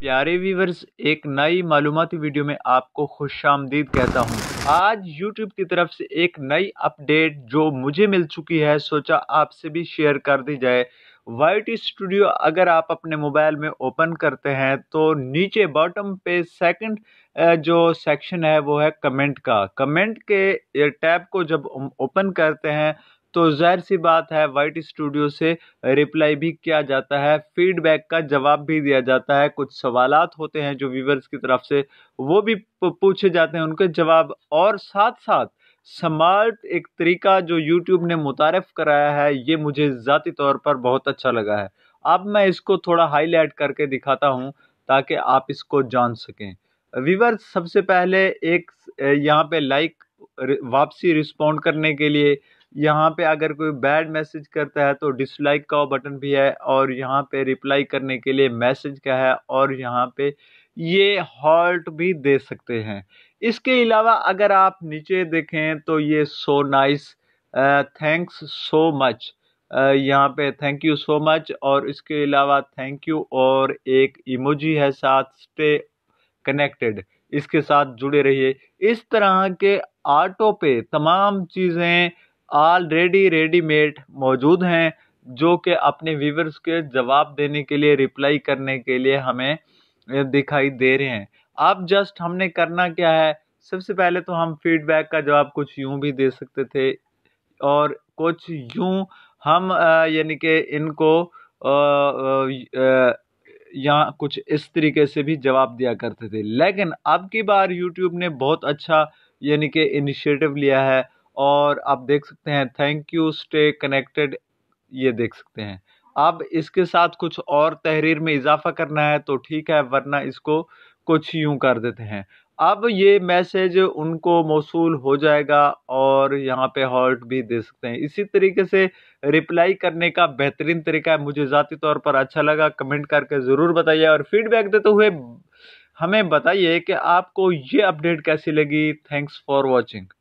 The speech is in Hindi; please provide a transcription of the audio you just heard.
प्यारे व्यूवर्स एक नई मालूमती वीडियो में आपको खुश आमदीद कहता हूँ आज YouTube की तरफ से एक नई अपडेट जो मुझे मिल चुकी है सोचा आपसे भी शेयर कर दी जाए वाइट स्टूडियो अगर आप अपने मोबाइल में ओपन करते हैं तो नीचे बॉटम पे सेकंड जो सेक्शन है वो है कमेंट का कमेंट के टैब को जब ओपन करते हैं तो ज़ाहिर सी बात है वाइट स्टूडियो से रिप्लाई भी किया जाता है फीडबैक का जवाब भी दिया जाता है कुछ सवाल होते हैं जो व्यूवर्स की तरफ से वो भी पूछे जाते हैं उनके जवाब और साथ साथ स्मार्ट एक तरीका जो यूट्यूब ने मुतारफ़ कराया है ये मुझे ज़ाती तौर पर बहुत अच्छा लगा है अब मैं इसको थोड़ा हाईलाइट करके दिखाता हूँ ताकि आप इसको जान सकें वीवर सबसे पहले एक यहाँ पे लाइक वापसी रिस्पॉन्ड करने के लिए यहाँ पे अगर कोई बैड मैसेज करता है तो डिसलाइक का बटन भी है और यहाँ पे रिप्लाई करने के लिए मैसेज का है और यहाँ पे ये हॉल्ट भी दे सकते हैं इसके अलावा अगर आप नीचे देखें तो ये so nice thanks so much यहाँ पे थैंक यू सो मच और इसके अलावा थैंक यू और एक इमोजी है साथ स्टे कनेक्टेड इसके साथ जुड़े रहिए इस तरह के ऑटो पे तमाम चीज़ें ऑलरेडी रेडीमेड मौजूद हैं जो कि अपने व्यूवर्स के जवाब देने के लिए रिप्लाई करने के लिए हमें दिखाई दे रहे हैं अब जस्ट हमने करना क्या है सबसे पहले तो हम फीडबैक का जवाब कुछ यूं भी दे सकते थे और कुछ यूं हम यानी कि इनको या कुछ इस तरीके से भी जवाब दिया करते थे लेकिन अब की बार यूट्यूब ने बहुत अच्छा यानी कि इनिशिएटिव लिया है और आप देख सकते हैं थैंक यू स्टे कनेक्टेड ये देख सकते हैं अब इसके साथ कुछ और तहरीर में इजाफा करना है तो ठीक है वरना इसको कुछ यूं कर देते हैं अब ये मैसेज उनको मौसू हो जाएगा और यहाँ पे हॉल्ट भी दे सकते हैं इसी तरीके से रिप्लाई करने का बेहतरीन तरीका है मुझे ज़ाती तौर पर अच्छा लगा कमेंट करके ज़रूर बताइए और फीडबैक देते हुए हमें बताइए कि आपको ये अपडेट कैसी लगी थैंक्स फॉर वॉचिंग